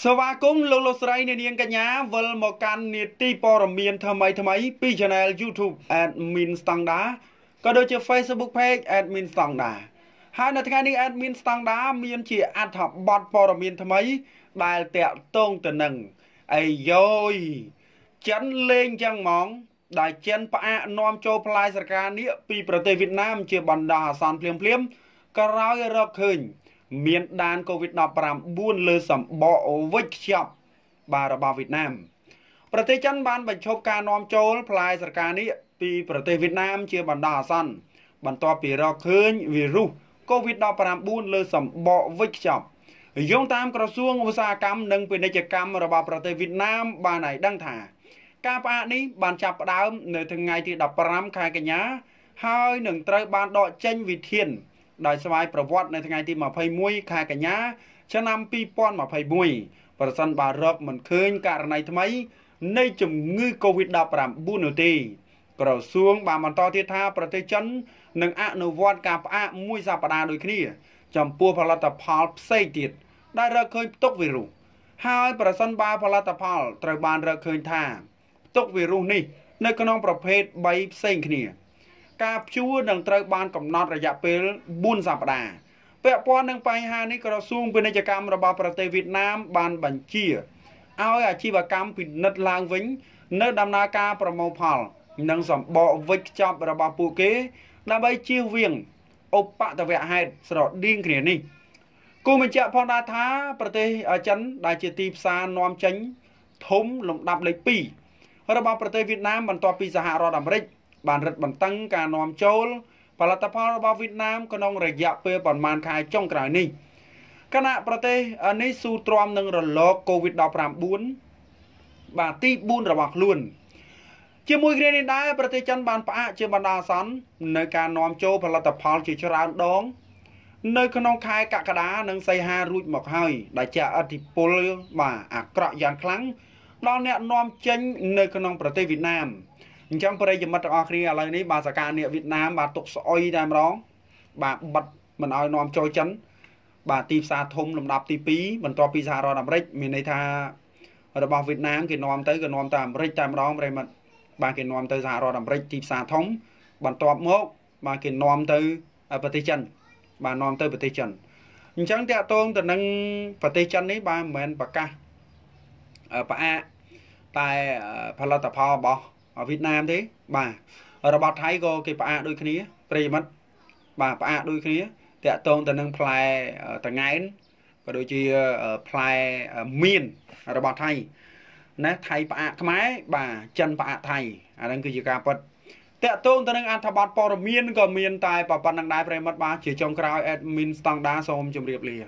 សវាគមន៍លោកលោកស្រីអ្នកនាងកញ្ញាវិលមកកាន់នីតិព័រមានថ្មីថ្មីពី Channel YouTube Admin Standard ក៏ដូចជា Facebook Page Admin Standard ហើយនៅថ្ងៃនេះ Admin Standard មានជាអត្ថបទព័រមានថ្មី ដែលតាក់ទងទៅនឹងអីយយចិនលេងចឹងហ្មងដែលចិនផ្អាកនាំចូលផ្លែស្រកានាគពីប្រទេសវៀតណាម ជាបណ្ដោះអាសន្នភ្លាមៗក្រោយរកឃើញមានដានកូវីដ19លើសម្បកអូវិចខ្ចប់បាទរបស់វៀតណាមប្រទេសចិនបាន បញ្ឈប់ការនាំចូលផ្លែស្រកានាគពីប្រទេសវៀតណាម ជាបណ្ដោះអាសន្នបន្ទាប់ពីរកឃើញវីរុសកូវីដ19លើសម្បកវិចខ្ចប់យោងតាមក្រសួងឧស្សាហកម្មនិងពាណិជ្ជកម្មរបស់ប្រទេសវៀតណាម បានឲ្យដឹងថា ការផ្អាកនេះបានចាប់ផ្ដើម នៅថ្ងៃទី15ខែកញ្ញាហើយនឹងត្រូវបានដកចេញវិធានដោយស្វ័យប្រវត្តិនៅថ្ងៃទី21ខែកញ្ញាឆ្នាំ2021ប្រសិនបើរកមិនឃើញករណីថ្មី នៃជំងឺ Covid-19 នោះទេក្រសួងបានបន្តទៀតថាប្រទេសចិននឹងអនុវត្តការផ្អាកមួយសប្តាហ៍ដូចគ្នាចំពោះផលិតផលផ្សេងទៀតដែលរកឃើញផ្ទុកវីរុសហើយប្រសិនបើផលិតផលត្រូវបានរកឃើញថាផ្ទុកវីរុសនេះនៅក្នុងប្រភេទ3ផ្សេងគ្នាការព្យួរនឹងត្រូវបានកំណត់រយៈពេល4សប្តាហ៍ពាក់ព័ន្ធនឹងបញ្ហានេះក្រសួងពាណិជ្ជកម្មរបស់ប្រទេសវៀតណាមបានបញ្ជាឲ្យអាជីវកម្មពិនិត្យឡើងវិញ នៅ ដំណើរការប្រមូលផល និងសម្បកវិច្ចខ្ចប់របស់ពួកគេ ដើម្បីជៀសវាងឧបតវហេតុស្រដៀងគ្នានេះគូបញ្ជាក់ផងដែរថាប្រទេសចិន ដែលជាទីផ្សារនាំចេញធំលំដាប់លេខ2របស់ប្រទេសវៀតណាមបន្ទាប់ពីសហរដ្ឋអាមេរិកបានរឹតបន្តឹងការនាំចូលផលិតផលរបស់វៀតណាមក្នុងរយៈពេលប្រមាណខែចុងក្រោយនេះគណៈប្រទេសនេះស៊ូទ្រាំនឹងរលក COVID-19 បាទទី4របស់ខ្លួនជាមួយគ្នានេះដែរប្រទេសចិនបានផ្អាកជាបណ្ដាអាសន្ននៅការនាំចូលផលិតផលជាច្រើនដង នៅក្នុងខែកក្កដានិងសីហារួចមកហើយ ដែលជាអធិពល បាទអាក្រក់យ៉ាងខ្លាំងដល់អ្នកនាំចេញ នៅក្នុងប្រទេសវៀតណាមអញ្ចឹងប្រិយមិត្តទាំងអស់គ្នាឥឡូវនេះបាទសកានីវៀតណាមបាទទុកស្អុយតែម្ដងបាទបិទមិនឲ្យនាំចូលចិនបាទទីផ្សារធំលំដាប់ទី2បន្ទាប់ពីសហរដ្ឋអាមេរិកមានន័យថារបស់វៀតណាមគេនាំទៅគេនាំទៅអាមេរិកតែម្ដងប្រិយមិត្តបាទគេនាំទៅសហរដ្ឋអាមេរិកទីផ្សារធំបន្ទាប់មកបាទគេនាំទៅប្រទេសចិនបាទនាំទៅប្រទេសចិនអញ្ចឹងតាក់ទងទៅនឹងប្រទេសចិននេះបាទមិនមែនប្រកាសប្រអាកតែផលិតផលរបស់វៀតណាមទេបាទរបស់ថៃក៏គេផ្អាកដូចគ្នាប្រិមិត្តបាទផ្អាកដូចគ្នាតាក់ទងទៅនឹងផ្លែតង្កែនក៏ដូចជាផ្លែមៀនរបស់ថៃណាថៃផ្អាកខ្មែរបាទចិនផ្អាកថៃអាហ្នឹងគឺជាការប៉ັດតកតងទៅនឹងអត្ថបទព័ត៌មានក៏មានតែប៉ុណ្្នឹងដែរប្រិមត្តបាទជាចុងក្រោយ admin standard សូមជម្រាបលា